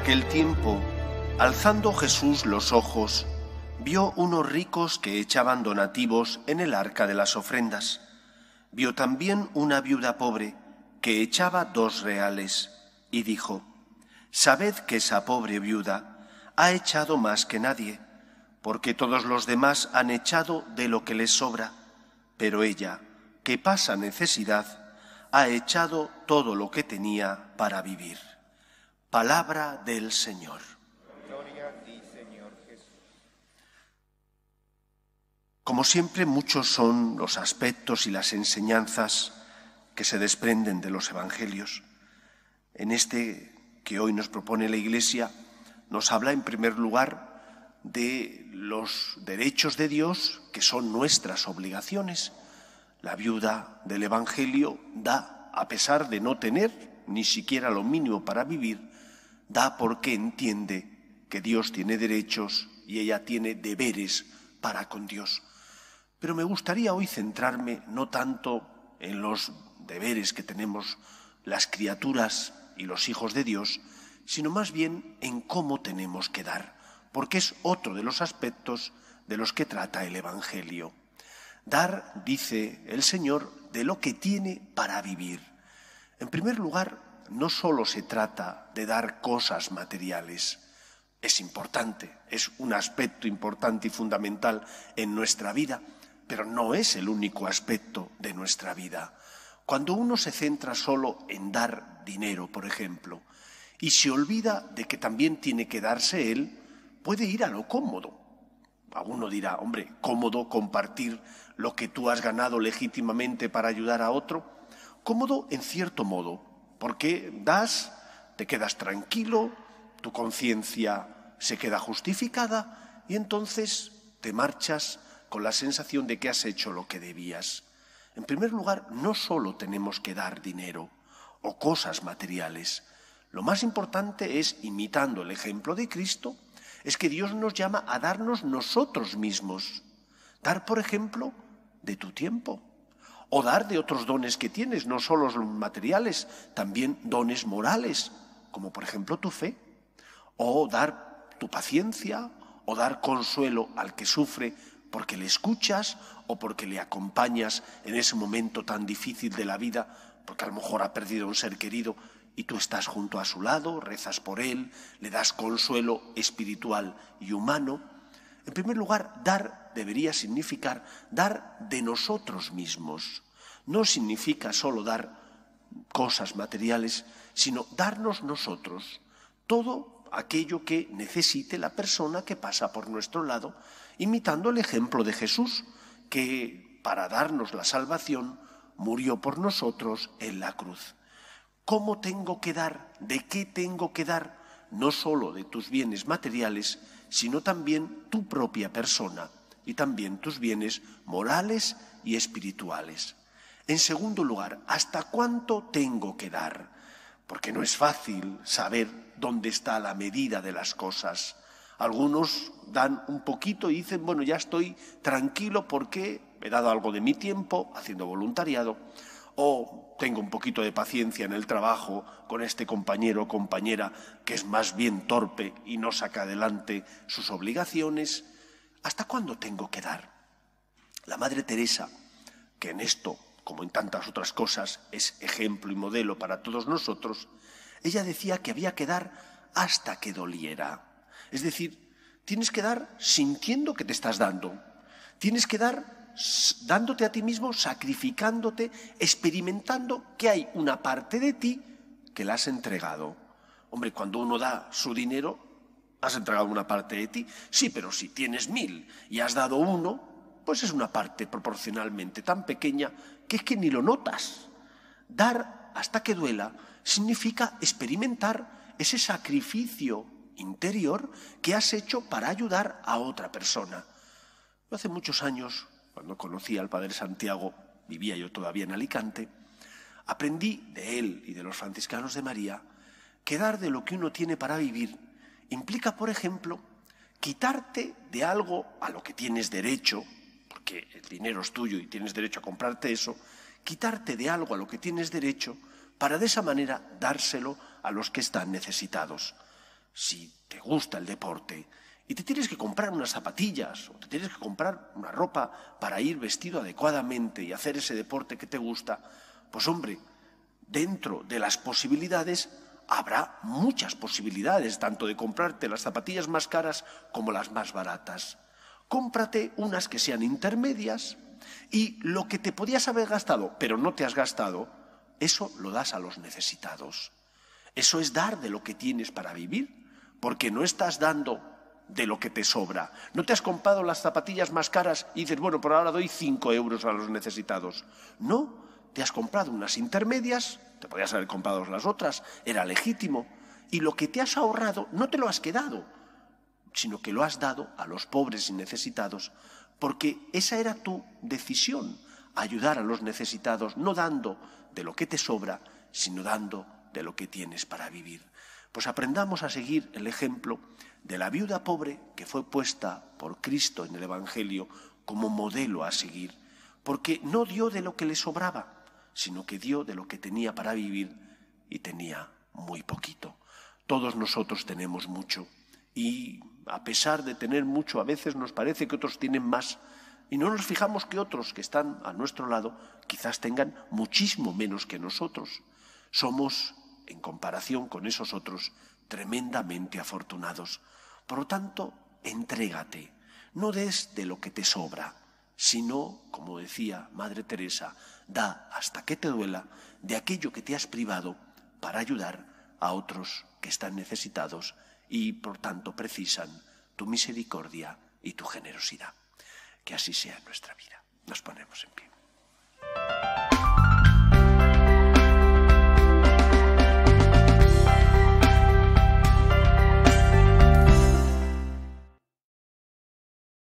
aquel tiempo, alzando Jesús los ojos, vio unos ricos que echaban donativos en el arca de las ofrendas. Vio también una viuda pobre que echaba dos reales y dijo, Sabed que esa pobre viuda ha echado más que nadie, porque todos los demás han echado de lo que les sobra, pero ella, que pasa necesidad, ha echado todo lo que tenía para vivir. Palabra del Señor. Como siempre, muchos son los aspectos y las enseñanzas que se desprenden de los evangelios. En este que hoy nos propone la Iglesia, nos habla en primer lugar de los derechos de Dios que son nuestras obligaciones. La viuda del Evangelio da, a pesar de no tener ni siquiera lo mínimo para vivir, da porque entiende que Dios tiene derechos y ella tiene deberes para con Dios. Pero me gustaría hoy centrarme no tanto en los deberes que tenemos las criaturas y los hijos de Dios, sino más bien en cómo tenemos que dar, porque es otro de los aspectos de los que trata el Evangelio. Dar, dice el Señor, de lo que tiene para vivir. En primer lugar, no solo se trata de dar cosas materiales, es importante, es un aspecto importante y fundamental en nuestra vida, pero no es el único aspecto de nuestra vida. Cuando uno se centra solo en dar dinero, por ejemplo, y se olvida de que también tiene que darse él, puede ir a lo cómodo. A uno dirá, hombre, cómodo compartir lo que tú has ganado legítimamente para ayudar a otro. Cómodo en cierto modo, porque das, te quedas tranquilo, tu conciencia se queda justificada y entonces te marchas con la sensación de que has hecho lo que debías. En primer lugar, no solo tenemos que dar dinero o cosas materiales. Lo más importante es, imitando el ejemplo de Cristo, es que Dios nos llama a darnos nosotros mismos. Dar, por ejemplo, de tu tiempo, o dar de otros dones que tienes, no solo los materiales, también dones morales, como por ejemplo tu fe, o dar tu paciencia, o dar consuelo al que sufre porque le escuchas o porque le acompañas en ese momento tan difícil de la vida, porque a lo mejor ha perdido un ser querido y tú estás junto a su lado, rezas por él, le das consuelo espiritual y humano. En primer lugar, dar debería significar dar de nosotros mismos. No significa solo dar cosas materiales, sino darnos nosotros todo aquello que necesite la persona que pasa por nuestro lado, imitando el ejemplo de Jesús, que para darnos la salvación murió por nosotros en la cruz. ¿Cómo tengo que dar? ¿De qué tengo que dar? No solo de tus bienes materiales, sino también tu propia persona y también tus bienes morales y espirituales. En segundo lugar, ¿hasta cuánto tengo que dar? Porque no es fácil saber dónde está la medida de las cosas. Algunos dan un poquito y dicen, bueno, ya estoy tranquilo porque he dado algo de mi tiempo haciendo voluntariado. O tengo un poquito de paciencia en el trabajo con este compañero o compañera que es más bien torpe y no saca adelante sus obligaciones ¿Hasta cuándo tengo que dar? La Madre Teresa, que en esto, como en tantas otras cosas, es ejemplo y modelo para todos nosotros, ella decía que había que dar hasta que doliera. Es decir, tienes que dar sintiendo que te estás dando. Tienes que dar dándote a ti mismo, sacrificándote, experimentando que hay una parte de ti que la has entregado. Hombre, cuando uno da su dinero, Has entregado una parte de ti, sí, pero si tienes mil y has dado uno, pues es una parte proporcionalmente tan pequeña que es que ni lo notas. Dar hasta que duela significa experimentar ese sacrificio interior que has hecho para ayudar a otra persona. Hace muchos años, cuando conocí al Padre Santiago, vivía yo todavía en Alicante, aprendí de él y de los franciscanos de María que dar de lo que uno tiene para vivir implica, por ejemplo, quitarte de algo a lo que tienes derecho, porque el dinero es tuyo y tienes derecho a comprarte eso, quitarte de algo a lo que tienes derecho para de esa manera dárselo a los que están necesitados. Si te gusta el deporte y te tienes que comprar unas zapatillas o te tienes que comprar una ropa para ir vestido adecuadamente y hacer ese deporte que te gusta, pues hombre, dentro de las posibilidades, habrá muchas posibilidades tanto de comprarte las zapatillas más caras como las más baratas. Cómprate unas que sean intermedias y lo que te podías haber gastado, pero no te has gastado, eso lo das a los necesitados. Eso es dar de lo que tienes para vivir, porque no estás dando de lo que te sobra. No te has comprado las zapatillas más caras y dices, bueno, por ahora doy 5 euros a los necesitados. No, te has comprado unas intermedias, te podías haber comprado las otras, era legítimo, y lo que te has ahorrado no te lo has quedado, sino que lo has dado a los pobres y necesitados, porque esa era tu decisión, ayudar a los necesitados, no dando de lo que te sobra, sino dando de lo que tienes para vivir. Pues aprendamos a seguir el ejemplo de la viuda pobre que fue puesta por Cristo en el Evangelio como modelo a seguir, porque no dio de lo que le sobraba, sino que dio de lo que tenía para vivir y tenía muy poquito. Todos nosotros tenemos mucho y a pesar de tener mucho, a veces nos parece que otros tienen más y no nos fijamos que otros que están a nuestro lado quizás tengan muchísimo menos que nosotros. Somos, en comparación con esos otros, tremendamente afortunados. Por lo tanto, entrégate, no des de lo que te sobra, sino, como decía Madre Teresa, da hasta que te duela de aquello que te has privado para ayudar a otros que están necesitados y, por tanto, precisan tu misericordia y tu generosidad. Que así sea en nuestra vida. Nos ponemos en pie.